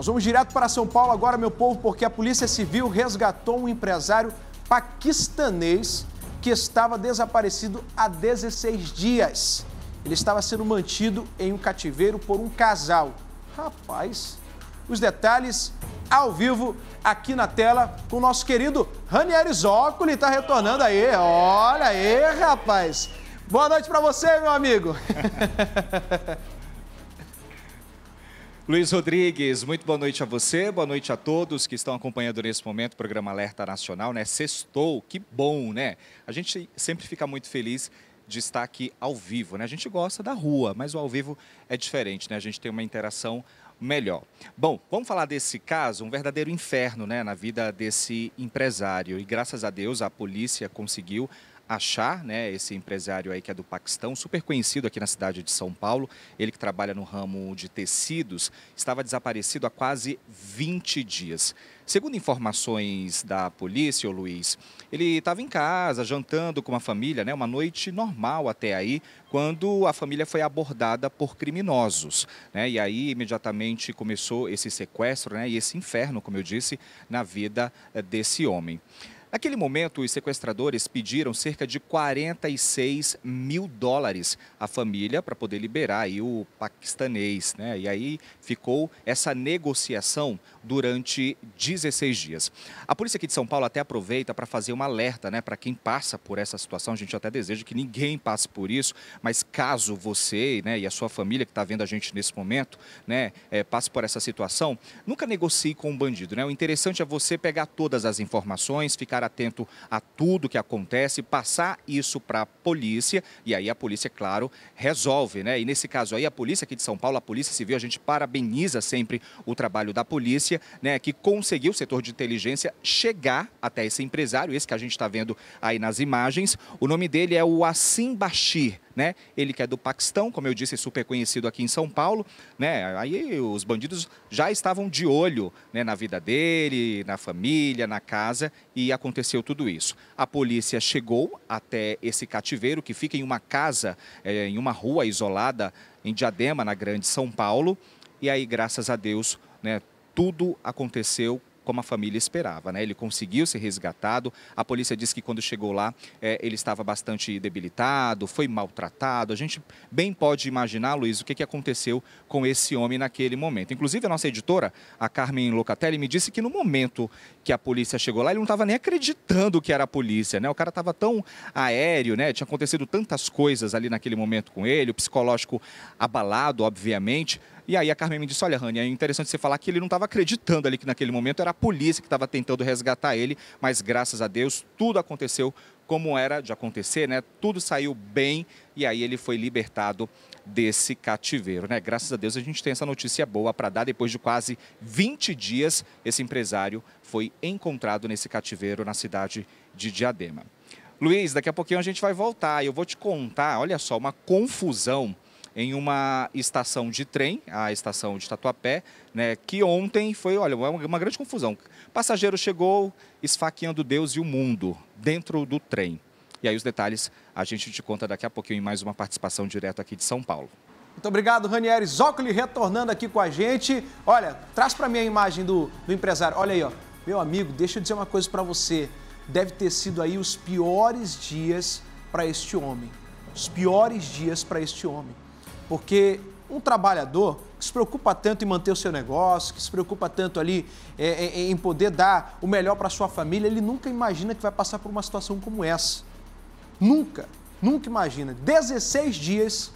Nós vamos direto para São Paulo agora, meu povo, porque a Polícia Civil resgatou um empresário paquistanês que estava desaparecido há 16 dias. Ele estava sendo mantido em um cativeiro por um casal. Rapaz, os detalhes ao vivo aqui na tela com o nosso querido Ranieri Zócoli, está retornando aí. Olha aí, rapaz. Boa noite para você, meu amigo. Luiz Rodrigues, muito boa noite a você, boa noite a todos que estão acompanhando nesse momento o programa Alerta Nacional, né? Sextou, que bom, né? A gente sempre fica muito feliz de estar aqui ao vivo, né? A gente gosta da rua, mas o ao vivo é diferente, né? A gente tem uma interação melhor. Bom, vamos falar desse caso, um verdadeiro inferno né, na vida desse empresário. E graças a Deus a polícia conseguiu Achar, né, esse empresário aí que é do Paquistão, super conhecido aqui na cidade de São Paulo, ele que trabalha no ramo de tecidos, estava desaparecido há quase 20 dias. Segundo informações da polícia, o Luiz, ele estava em casa, jantando com a família, né, uma noite normal até aí, quando a família foi abordada por criminosos. Né, e aí imediatamente começou esse sequestro né, e esse inferno, como eu disse, na vida eh, desse homem. Naquele momento, os sequestradores pediram cerca de 46 mil dólares à família para poder liberar o paquistanês. Né? E aí ficou essa negociação durante 16 dias. A polícia aqui de São Paulo até aproveita para fazer um alerta né, para quem passa por essa situação. A gente até deseja que ninguém passe por isso, mas caso você né, e a sua família que está vendo a gente nesse momento né, é, passe por essa situação, nunca negocie com um bandido. Né? O interessante é você pegar todas as informações, ficar atento a tudo que acontece, passar isso para a polícia e aí a polícia, claro, resolve, né? E nesse caso aí a polícia aqui de São Paulo, a Polícia Civil, a gente parabeniza sempre o trabalho da polícia, né, que conseguiu o setor de inteligência chegar até esse empresário, esse que a gente está vendo aí nas imagens. O nome dele é o Assim Bashir né? Ele que é do Paquistão, como eu disse, super conhecido aqui em São Paulo, né? Aí os bandidos já estavam de olho, né, na vida dele, na família, na casa e aconteceu tudo isso. A polícia chegou até esse cativeiro que fica em uma casa, é, em uma rua isolada em Diadema, na Grande São Paulo, e aí graças a Deus, né? Tudo aconteceu como a família esperava. Né? Ele conseguiu ser resgatado. A polícia disse que quando chegou lá, é, ele estava bastante debilitado, foi maltratado. A gente bem pode imaginar, Luiz, o que, que aconteceu com esse homem naquele momento. Inclusive, a nossa editora, a Carmen Locatelli, me disse que no momento que a polícia chegou lá, ele não estava nem acreditando que era a polícia. Né? O cara estava tão aéreo, né? tinha acontecido tantas coisas ali naquele momento com ele, o psicológico abalado, obviamente. E aí a Carmen me disse: Olha, Rani, é interessante você falar que ele não estava acreditando ali que naquele momento era a polícia que estava tentando resgatar ele, mas graças a Deus tudo aconteceu como era de acontecer, né? Tudo saiu bem e aí ele foi libertado desse cativeiro, né? Graças a Deus a gente tem essa notícia boa para dar. Depois de quase 20 dias, esse empresário foi encontrado nesse cativeiro na cidade de Diadema. Luiz, daqui a pouquinho a gente vai voltar e eu vou te contar, olha só, uma confusão em uma estação de trem, a estação de Tatuapé, né, que ontem foi, olha, uma grande confusão. Passageiro chegou esfaqueando Deus e o mundo dentro do trem. E aí os detalhes a gente te conta daqui a pouquinho em mais uma participação direto aqui de São Paulo. Muito obrigado, Ranieri Zócoli, retornando aqui com a gente. Olha, traz para mim a imagem do, do empresário. Olha aí, ó. meu amigo, deixa eu dizer uma coisa para você. Deve ter sido aí os piores dias para este homem. Os piores dias para este homem. Porque um trabalhador que se preocupa tanto em manter o seu negócio, que se preocupa tanto ali é, é, é em poder dar o melhor para sua família, ele nunca imagina que vai passar por uma situação como essa. Nunca, nunca imagina. 16 dias,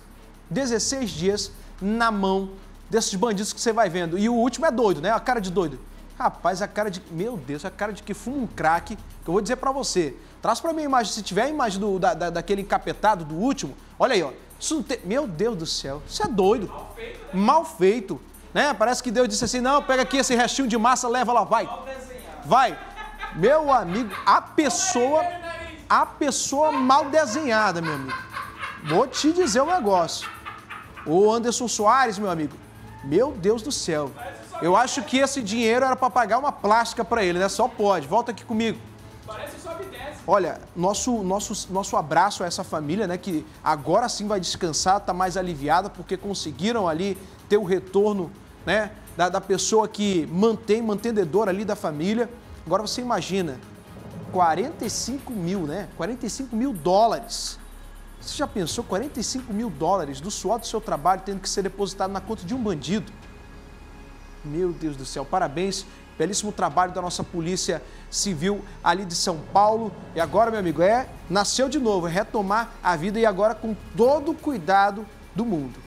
16 dias na mão desses bandidos que você vai vendo. E o último é doido, né? A cara de doido. Rapaz, a cara de. Meu Deus, a cara de que fuma um craque. que eu vou dizer para você. Traz para mim a imagem, se tiver a imagem do, da, da, daquele encapetado, do último, olha aí, ó. Isso não tem... Meu Deus do céu, isso é doido. Mal feito, né? Mal feito. Né? Parece que Deus disse assim, não, pega aqui esse restinho de massa, leva lá, vai. Vai. Meu amigo, a pessoa, a pessoa mal desenhada, meu amigo. Vou te dizer um negócio. O Anderson Soares, meu amigo, meu Deus do céu. Eu acho que esse dinheiro era para pagar uma plástica para ele, né? Só pode. Volta aqui comigo. Parece sobe e desce. Olha, nosso, nosso, nosso abraço a essa família, né? Que agora sim vai descansar, tá mais aliviada, porque conseguiram ali ter o retorno, né? Da, da pessoa que mantém, mantenedora ali da família. Agora você imagina, 45 mil, né? 45 mil dólares. Você já pensou 45 mil dólares do suor do seu trabalho tendo que ser depositado na conta de um bandido? Meu Deus do céu, parabéns Belíssimo trabalho da nossa Polícia Civil ali de São Paulo. E agora, meu amigo, é nasceu de novo, é retomar a vida e agora com todo o cuidado do mundo.